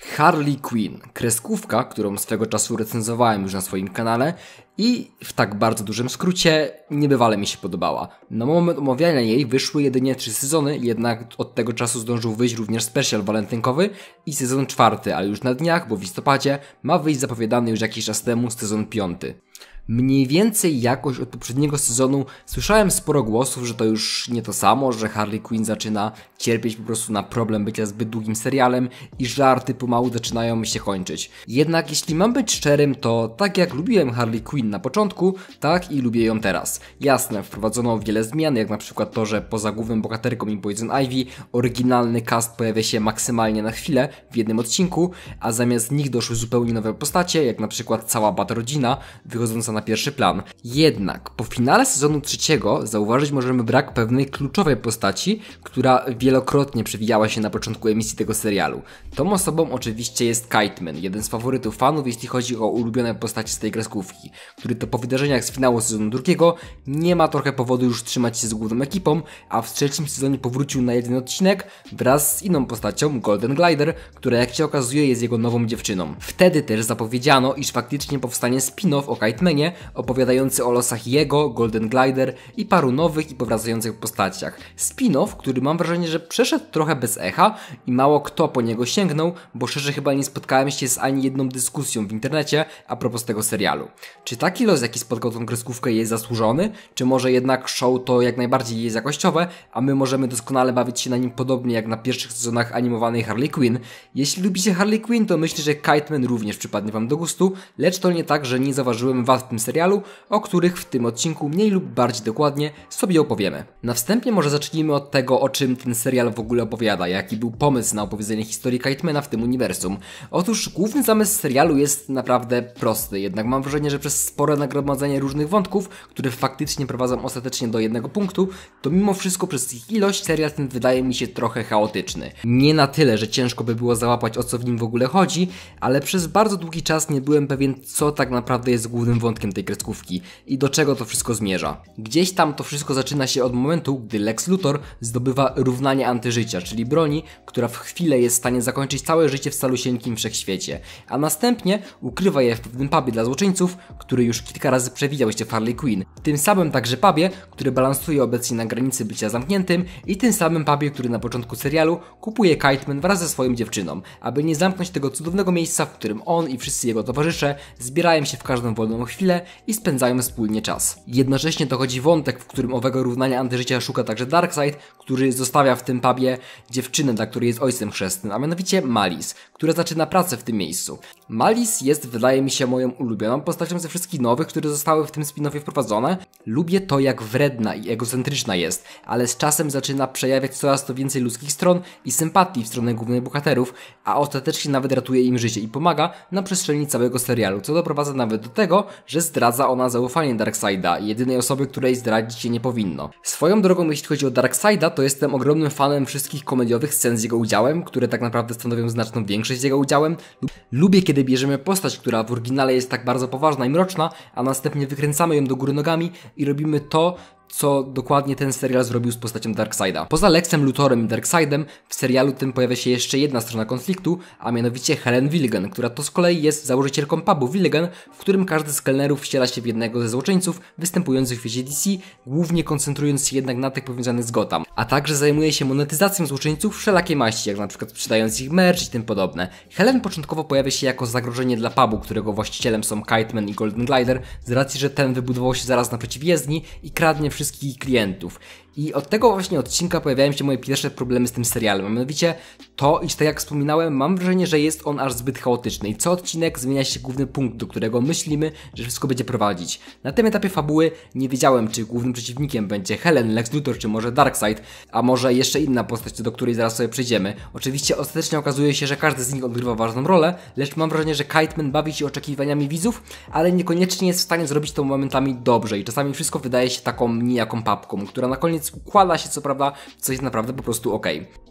Harley Quinn, kreskówka, którą swego czasu recenzowałem już na swoim kanale i w tak bardzo dużym skrócie niebywale mi się podobała. Na moment omawiania jej wyszły jedynie trzy sezony, jednak od tego czasu zdążył wyjść również special walentynkowy i sezon czwarty, ale już na dniach, bo w listopadzie, ma wyjść zapowiadany już jakiś czas temu sezon piąty mniej więcej jakoś od poprzedniego sezonu słyszałem sporo głosów, że to już nie to samo, że Harley Quinn zaczyna cierpieć po prostu na problem bycia zbyt długim serialem i żarty pomału zaczynają się kończyć. Jednak jeśli mam być szczerym, to tak jak lubiłem Harley Quinn na początku, tak i lubię ją teraz. Jasne, wprowadzono wiele zmian, jak na przykład to, że poza głównym bohaterką i Poison Ivy, oryginalny cast pojawia się maksymalnie na chwilę w jednym odcinku, a zamiast nich doszły zupełnie nowe postacie, jak na przykład cała bat rodzina, wychodząca na na pierwszy plan. Jednak po finale sezonu trzeciego zauważyć możemy brak pewnej kluczowej postaci, która wielokrotnie przewijała się na początku emisji tego serialu. Tą osobą oczywiście jest Kiteman, jeden z faworytów fanów jeśli chodzi o ulubione postaci z tej kreskówki, który to po wydarzeniach z finału sezonu drugiego nie ma trochę powodu już trzymać się z główną ekipą, a w trzecim sezonie powrócił na jeden odcinek wraz z inną postacią, Golden Glider, która jak się okazuje jest jego nową dziewczyną. Wtedy też zapowiedziano, iż faktycznie powstanie spin-off o Kitemanie, opowiadający o losach jego, Golden Glider i paru nowych i powracających postaciach. Spin-off, który mam wrażenie, że przeszedł trochę bez echa i mało kto po niego sięgnął, bo szczerze chyba nie spotkałem się z ani jedną dyskusją w internecie a propos tego serialu. Czy taki los, jaki spotkał tą kreskówkę jest zasłużony, czy może jednak show to jak najbardziej jest jakościowe, a my możemy doskonale bawić się na nim podobnie jak na pierwszych sezonach animowanej Harley Quinn? Jeśli lubicie Harley Quinn, to myślę, że Kiteman również przypadnie wam do gustu, lecz to nie tak, że nie zauważyłem was w tym serialu, o których w tym odcinku mniej lub bardziej dokładnie sobie opowiemy. Na wstępie może zacznijmy od tego, o czym ten serial w ogóle opowiada, jaki był pomysł na opowiedzenie historii Kitemana w tym uniwersum. Otóż główny zamysł serialu jest naprawdę prosty, jednak mam wrażenie, że przez spore nagromadzenie różnych wątków, które faktycznie prowadzą ostatecznie do jednego punktu, to mimo wszystko przez ich ilość serial ten wydaje mi się trochę chaotyczny. Nie na tyle, że ciężko by było załapać o co w nim w ogóle chodzi, ale przez bardzo długi czas nie byłem pewien co tak naprawdę jest głównym wątkiem początkiem tej kreskówki i do czego to wszystko zmierza. Gdzieś tam to wszystko zaczyna się od momentu, gdy Lex Luthor zdobywa równanie antyżycia, czyli broni, która w chwilę jest w stanie zakończyć całe życie w stalusieńkim wszechświecie, a następnie ukrywa je w pewnym pubie dla złoczyńców, który już kilka razy przewidział się w Harley Quinn. Tym samym także pubie, który balansuje obecnie na granicy bycia zamkniętym i tym samym pubie, który na początku serialu kupuje Kiteman wraz ze swoją dziewczyną, aby nie zamknąć tego cudownego miejsca, w którym on i wszyscy jego towarzysze zbierają się w każdą wolną chwilę chwilę i spędzają wspólnie czas. Jednocześnie dochodzi wątek, w którym owego równania antyżycia szuka także Darkseid, który zostawia w tym pubie dziewczynę, dla której jest ojcem chrzestnym, a mianowicie Malis, która zaczyna pracę w tym miejscu. Malis jest, wydaje mi się, moją ulubioną postacią ze wszystkich nowych, które zostały w tym spin-offie wprowadzone. Lubię to, jak wredna i egocentryczna jest, ale z czasem zaczyna przejawiać coraz to więcej ludzkich stron i sympatii w stronę głównych bohaterów, a ostatecznie nawet ratuje im życie i pomaga na przestrzeni całego serialu, co doprowadza nawet do tego, że że zdradza ona zaufanie Darkseida, jedynej osoby, której zdradzić się nie powinno. Swoją drogą, jeśli chodzi o Darkseida, to jestem ogromnym fanem wszystkich komediowych scen z jego udziałem, które tak naprawdę stanowią znaczną większość z jego udziałem. Lubię, kiedy bierzemy postać, która w oryginale jest tak bardzo poważna i mroczna, a następnie wykręcamy ją do góry nogami i robimy to, co dokładnie ten serial zrobił z postacią Darkseida. Poza Lexem Luthorem i Darkseidem w serialu tym pojawia się jeszcze jedna strona konfliktu, a mianowicie Helen Willigan, która to z kolei jest założycielką pubu Willigan, w którym każdy z kelnerów wciela się w jednego ze złoczyńców występujących w świecie DC, głównie koncentrując się jednak na tych powiązanych z Gotham, a także zajmuje się monetyzacją złoczyńców wszelakiej maści, jak na przykład sprzedając ich merch i tym podobne. Helen początkowo pojawia się jako zagrożenie dla pubu, którego właścicielem są Kiteman i Golden Glider, z racji, że ten wybudował się zaraz naprzeciw jezdni i kradnie wszystkich klientów. I od tego właśnie odcinka pojawiają się moje pierwsze problemy z tym serialem. A mianowicie to, iż tak jak wspominałem, mam wrażenie, że jest on aż zbyt chaotyczny i co odcinek zmienia się główny punkt, do którego myślimy, że wszystko będzie prowadzić. Na tym etapie fabuły nie wiedziałem, czy głównym przeciwnikiem będzie Helen, Lex Luthor, czy może Darkseid, a może jeszcze inna postać, do której zaraz sobie przejdziemy. Oczywiście ostatecznie okazuje się, że każdy z nich odgrywa ważną rolę, lecz mam wrażenie, że Kiteman bawi się oczekiwaniami widzów, ale niekoniecznie jest w stanie zrobić to momentami dobrze i czasami wszystko wydaje się taką nijaką papką, która na koniec układa się co prawda, co jest naprawdę po prostu ok.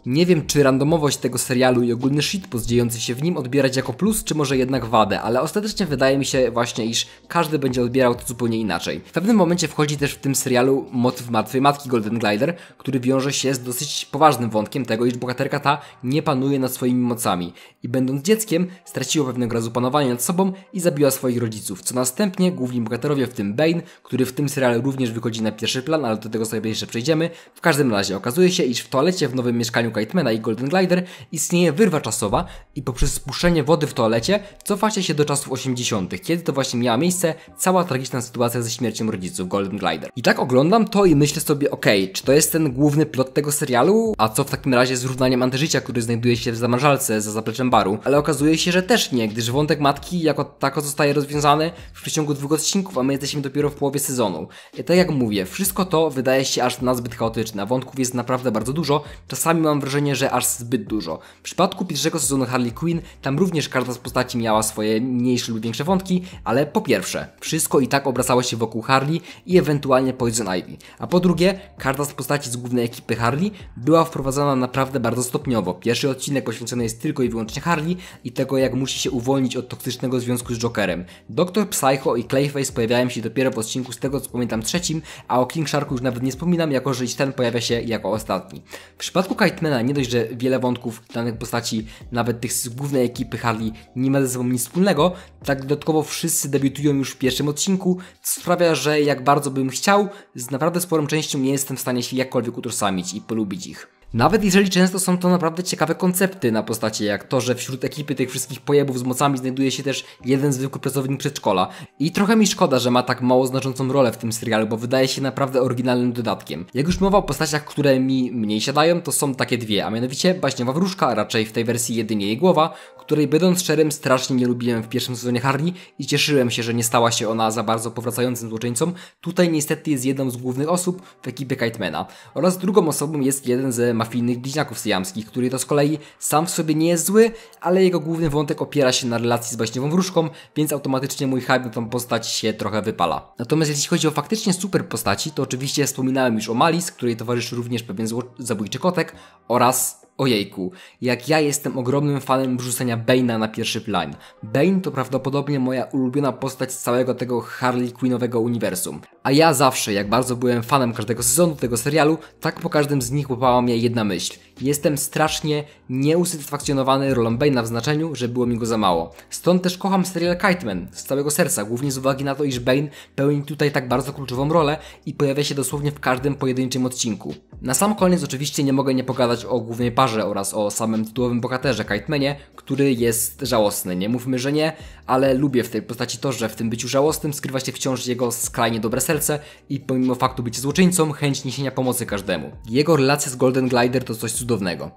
Nie wiem, czy randomowość tego serialu i ogólny shitpost dziejący się w nim odbierać jako plus, czy może jednak wadę, ale ostatecznie wydaje mi się właśnie, iż każdy będzie odbierał to zupełnie inaczej. W pewnym momencie wchodzi też w tym serialu motyw martwej matki Golden Glider, który wiąże się z dosyć poważnym wątkiem tego, iż bohaterka ta nie panuje nad swoimi mocami i będąc dzieckiem straciła pewnego razu panowanie nad sobą i zabiła swoich rodziców, co następnie główni bohaterowie, w tym Bane, który w tym serialu również wychodzi na pierwszy plan, ale do tego sobie jeszcze przejdziemy, przejdziemy. W każdym razie okazuje się, iż w toalecie w nowym mieszkaniu Kitemana i Golden Glider istnieje wyrwa czasowa i poprzez spuszczenie wody w toalecie cofacie się do czasów 80., kiedy to właśnie miała miejsce cała tragiczna sytuacja ze śmiercią rodziców Golden Glider. I tak oglądam to i myślę sobie, okej, okay, czy to jest ten główny plot tego serialu? A co w takim razie z równaniem antyżycia, który znajduje się w zamrażalce za zapleczem baru? Ale okazuje się, że też nie, gdyż wątek matki jako tako zostaje rozwiązany w przeciągu dwóch odcinków, a my jesteśmy dopiero w połowie sezonu. I tak jak mówię, wszystko to wydaje się aż nazbyt chaotyczna, wątków jest naprawdę bardzo dużo, czasami mam wrażenie, że aż zbyt dużo. W przypadku pierwszego sezonu Harley Quinn, tam również każda z postaci miała swoje mniejsze lub większe wątki, ale po pierwsze, wszystko i tak obracało się wokół Harley i ewentualnie Poison Ivy, a po drugie, każda z postaci z głównej ekipy Harley była wprowadzana naprawdę bardzo stopniowo. Pierwszy odcinek poświęcony jest tylko i wyłącznie Harley i tego, jak musi się uwolnić od toksycznego związku z Jokerem. Doktor Psycho i Clayface pojawiają się dopiero w odcinku z tego, co pamiętam trzecim, a o King Sharku już nawet nie wspominam, jako że ten pojawia się jako ostatni. W przypadku Kitemana nie dość, że wiele wątków danych postaci, nawet tych z głównej ekipy Harley, nie ma ze sobą nic wspólnego, tak dodatkowo wszyscy debiutują już w pierwszym odcinku, co sprawia, że jak bardzo bym chciał, z naprawdę sporą częścią nie jestem w stanie się jakkolwiek utożsamić i polubić ich. Nawet jeżeli często są to naprawdę ciekawe koncepty na postaci, jak to, że wśród ekipy tych wszystkich pojebów z mocami znajduje się też jeden zwykły pracownik przedszkola. I trochę mi szkoda, że ma tak mało znaczącą rolę w tym serialu, bo wydaje się naprawdę oryginalnym dodatkiem. Jak już mowa o postaciach, które mi mniej siadają, to są takie dwie, a mianowicie baśniowa wróżka, a raczej w tej wersji jedynie jej głowa, której będąc szczerym strasznie nie lubiłem w pierwszym sezonie Harley i cieszyłem się, że nie stała się ona za bardzo powracającym złoczyńcą. Tutaj niestety jest jedną z głównych osób w ekipie Kitemana. Oraz drugą osobą jest jeden z mafijnych bliźniaków syjamskich, który to z kolei sam w sobie nie jest zły, ale jego główny wątek opiera się na relacji z baśniową wróżką, więc automatycznie mój hype na tą postać się trochę wypala. Natomiast jeśli chodzi o faktycznie super postaci, to oczywiście wspominałem już o Malis, której towarzyszy również pewien zabójczy kotek oraz Ojejku, jak ja jestem ogromnym fanem wrzucenia Bane'a na pierwszy plan. Bane to prawdopodobnie moja ulubiona postać z całego tego Harley Quinnowego uniwersum. A ja zawsze, jak bardzo byłem fanem każdego sezonu tego serialu, tak po każdym z nich łapała mnie jedna myśl – Jestem strasznie nieusatysfakcjonowany rolą Bane'a w znaczeniu, że było mi go za mało. Stąd też kocham serial Kiteman z całego serca, głównie z uwagi na to, iż Bane pełni tutaj tak bardzo kluczową rolę i pojawia się dosłownie w każdym pojedynczym odcinku. Na sam koniec oczywiście nie mogę nie pogadać o głównej parze oraz o samym tytułowym bohaterze Kitemanie, który jest żałosny. Nie mówmy, że nie, ale lubię w tej postaci to, że w tym byciu żałosnym skrywa się wciąż jego skrajnie dobre serce i pomimo faktu bycia złoczyńcą, chęć niesienia pomocy każdemu. Jego relacja z Golden Glider to coś cudownego cudownego.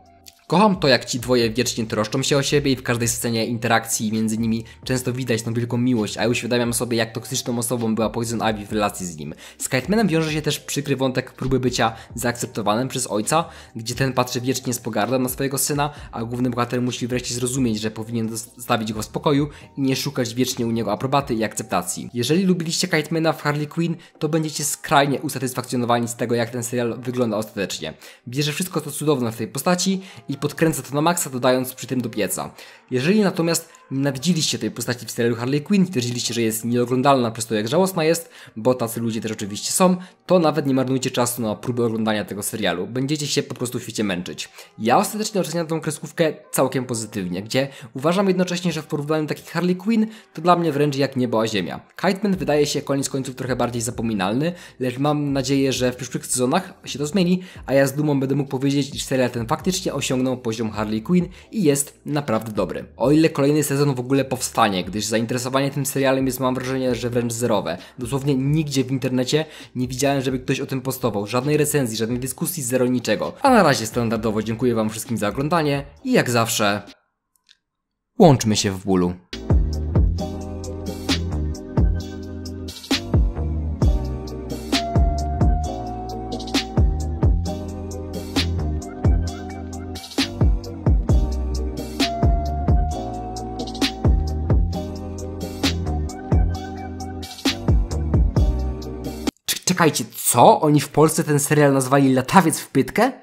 Kocham to, jak ci dwoje wiecznie troszczą się o siebie i w każdej scenie interakcji między nimi często widać tą wielką miłość, a uświadamiam sobie, jak toksyczną osobą była Poison Ivy w relacji z nim. Z Kitemanem wiąże się też przykry wątek próby bycia zaakceptowanym przez ojca, gdzie ten patrzy wiecznie z pogardą na swojego syna, a główny bohater musi wreszcie zrozumieć, że powinien zostawić go w spokoju i nie szukać wiecznie u niego aprobaty i akceptacji. Jeżeli lubiliście Kitemana w Harley Quinn, to będziecie skrajnie usatysfakcjonowani z tego, jak ten serial wygląda ostatecznie. Bierze wszystko to cudowne w tej postaci i podkręca to na maksa, dodając przy tym do pieca. Jeżeli natomiast Nienawidziliście tej postaci w serialu Harley Quinn, twierdziliście, że jest nieoglądalna przez to, jak żałosna jest, bo tacy ludzie też oczywiście są, to nawet nie marnujcie czasu na próby oglądania tego serialu. Będziecie się po prostu w świecie męczyć. Ja ostatecznie oceniam tą kreskówkę całkiem pozytywnie, gdzie uważam jednocześnie, że w porównaniu do takich Harley Quinn to dla mnie wręcz jak niebo a ziemia. Kiteman wydaje się koniec końców trochę bardziej zapominalny, lecz mam nadzieję, że w przyszłych sezonach się to zmieni, a ja z dumą będę mógł powiedzieć, że serial ten faktycznie osiągnął poziom Harley Quinn i jest naprawdę dobry. O ile kolejny sezon sezon w ogóle powstanie, gdyż zainteresowanie tym serialem jest mam wrażenie, że wręcz zerowe. Dosłownie nigdzie w internecie nie widziałem, żeby ktoś o tym postował, żadnej recenzji, żadnej dyskusji, zero niczego. A na razie standardowo dziękuję wam wszystkim za oglądanie i jak zawsze łączmy się w bólu. czekajcie, co? Oni w Polsce ten serial nazwali Latawiec w Pytkę?